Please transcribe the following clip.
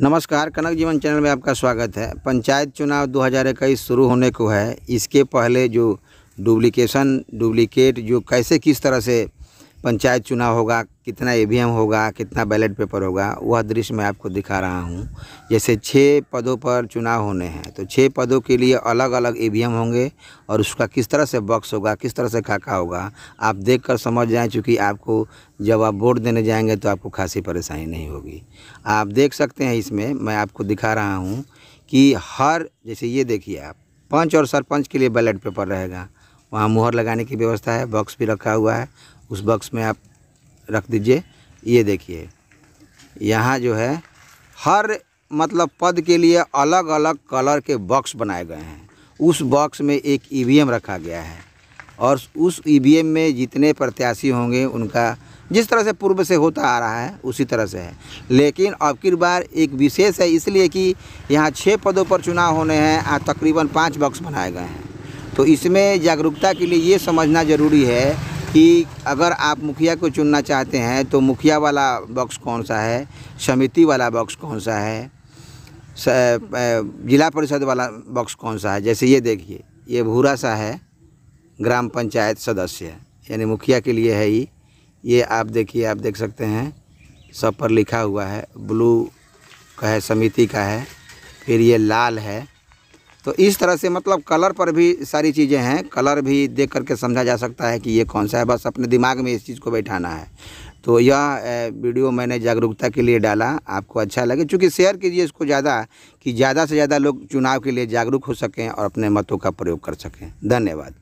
नमस्कार कनक जीवन चैनल में आपका स्वागत है पंचायत चुनाव 2021 शुरू होने को है इसके पहले जो डुप्लीकेशन डुप्लीकेट जो कैसे किस तरह से पंचायत चुनाव होगा कितना ई होगा कितना बैलेट पेपर होगा वह दृश्य मैं आपको दिखा रहा हूँ जैसे छः पदों पर चुनाव होने हैं तो छः पदों के लिए अलग अलग ई होंगे और उसका किस तरह से बॉक्स होगा किस तरह से खाका होगा आप देख कर समझ जाएँ चूँकि आपको जब आप वोट देने जाएंगे तो आपको खासी परेशानी नहीं होगी आप देख सकते हैं इसमें मैं आपको दिखा रहा हूँ कि हर जैसे ये देखिए आप पंच और सरपंच के लिए बैलेट पेपर रहेगा वहाँ मुहर लगाने की व्यवस्था है बॉक्स भी रखा हुआ है उस बक्स में आप रख दीजिए ये देखिए यहाँ जो है हर मतलब पद के लिए अलग अलग कलर के बॉक्स बनाए गए हैं उस बॉक्स में एक ईवीएम e रखा गया है और उस ईवीएम e में जितने प्रत्याशी होंगे उनका जिस तरह से पूर्व से होता आ रहा है उसी तरह से है लेकिन अब की बार एक विशेष है इसलिए कि यहाँ छः पदों पर चुनाव होने हैं और तकरीबन पाँच बॉक्स बनाए गए हैं तो इसमें जागरूकता के लिए ये समझना ज़रूरी है कि अगर आप मुखिया को चुनना चाहते हैं तो मुखिया वाला बॉक्स कौन सा है समिति वाला बॉक्स कौन सा है जिला परिषद वाला बॉक्स कौन सा है जैसे ये देखिए ये भूरा सा है ग्राम पंचायत सदस्य यानी मुखिया के लिए है ही ये आप देखिए आप देख सकते हैं सब पर लिखा हुआ है ब्लू का है समिति का है फिर ये लाल है तो इस तरह से मतलब कलर पर भी सारी चीज़ें हैं कलर भी देख करके समझा जा सकता है कि ये कौन सा है बस अपने दिमाग में इस चीज़ को बैठाना है तो यह वीडियो मैंने जागरूकता के लिए डाला आपको अच्छा लगे चूँकि शेयर कीजिए इसको ज़्यादा कि ज़्यादा से ज़्यादा लोग चुनाव के लिए जागरूक हो सकें और अपने मतों का प्रयोग कर सकें धन्यवाद